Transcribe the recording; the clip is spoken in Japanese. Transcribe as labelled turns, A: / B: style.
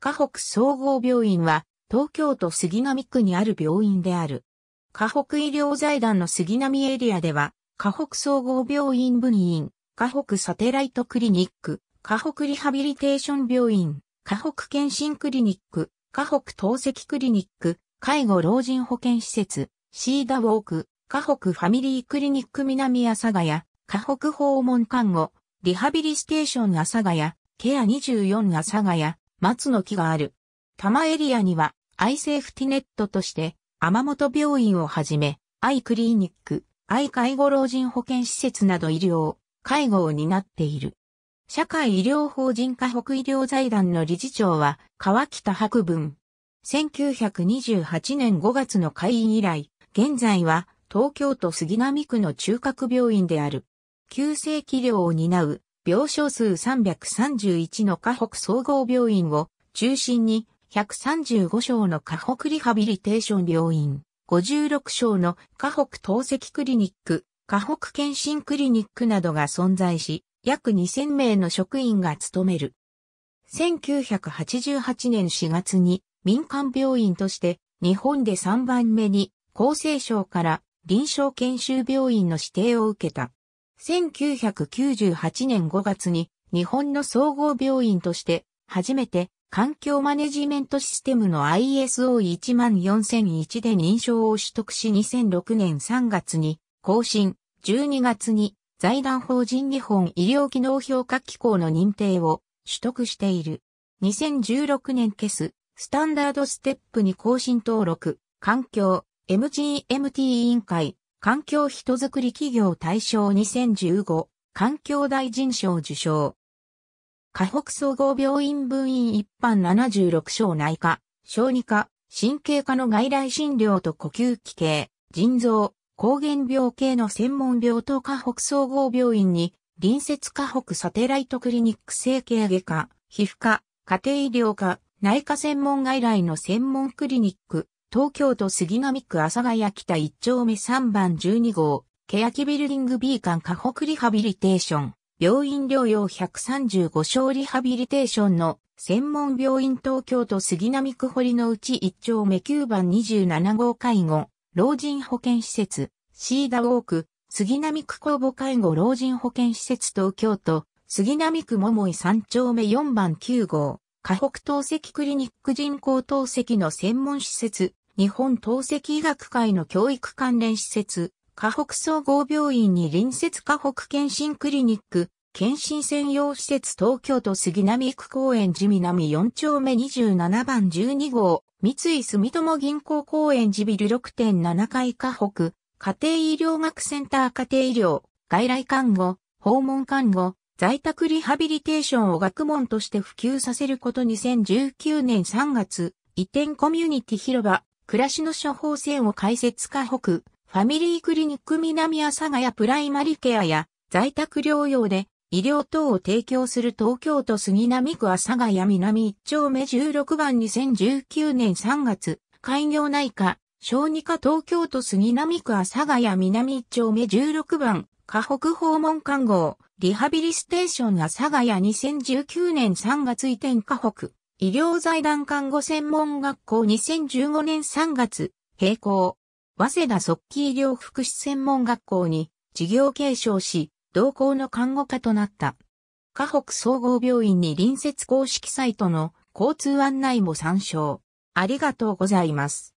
A: 河北総合病院は、東京都杉並区にある病院である。河北医療財団の杉並エリアでは、河北総合病院分院、河北サテライトクリニック、河北リハビリテーション病院、河北健診クリニック、河北透析クリニック、介護老人保健施設、シーダウォーク、河北ファミリークリニック南阿佐ヶ谷、河北訪問看護、リハビリステーション阿佐ヶ谷、ケア24阿佐ヶ谷、松の木がある。多摩エリアには、アイセーフティネットとして、天本病院をはじめ、アイクリニック、アイ介護老人保健施設など医療、介護を担っている。社会医療法人河北医療財団の理事長は、川北博文。1928年5月の会員以来、現在は東京都杉並区の中核病院である。急性気療を担う病床数331の河北総合病院を中心に135床の河北リハビリテーション病院、56床の河北透析クリニック、河北検診クリニックなどが存在し、約2000名の職員が務める。1988年4月に民間病院として日本で3番目に厚生省から臨床研修病院の指定を受けた。1998年5月に日本の総合病院として初めて環境マネジメントシステムの ISO14001 で認証を取得し2006年3月に更新、12月に財団法人日本医療機能評価機構の認定を取得している。2016年消すスタンダードステップに更新登録、環境、MGMT 委員会、環境人づくり企業大賞2015環境大臣賞受賞。河北総合病院分院一般76章内科、小児科、神経科の外来診療と呼吸器系、腎臓、抗原病系の専門病棟河北総合病院に、隣接河北サテライトクリニック整形外科、皮膚科、家庭医療科、内科専門外来の専門クリニック、東京都杉並区阿佐ヶ谷北1丁目3番12号、欅ビルディング B 館河北リハビリテーション、病院療養135床リハビリテーションの専門病院東京都杉並区堀の内1丁目9番27号介護、老人保健施設、シーダウォーク、杉並区公募介護老人保健施設東京都、杉並区桃井3丁目4番9号、河北透析クリニック人工透析の専門施設、日本透析医学会の教育関連施設、河北総合病院に隣接河北検診クリニック、検診専用施設東京都杉並区公園寺南4丁目27番12号、三井住友銀行公園寺ビル6.7階河北、家庭医療学センター家庭医療、外来看護、訪問看護、在宅リハビリテーションを学問として普及させること2019年3月、移転コミュニティ広場、暮らしの処方箋を開設か北、ファミリークリニック南阿佐ヶ谷プライマリケアや在宅療養で医療等を提供する東京都杉並区阿佐ヶ谷南1丁目16番2019年3月、開業内科、小児科東京都杉並区阿佐ヶ谷南1丁目16番、河北訪問看護、リハビリステーション阿佐ヶ谷2019年3月移転河北。医療財団看護専門学校2015年3月、閉校。早稲田速記医療福祉専門学校に事業継承し、同校の看護科となった。河北総合病院に隣接公式サイトの交通案内も参照。ありがとうございます。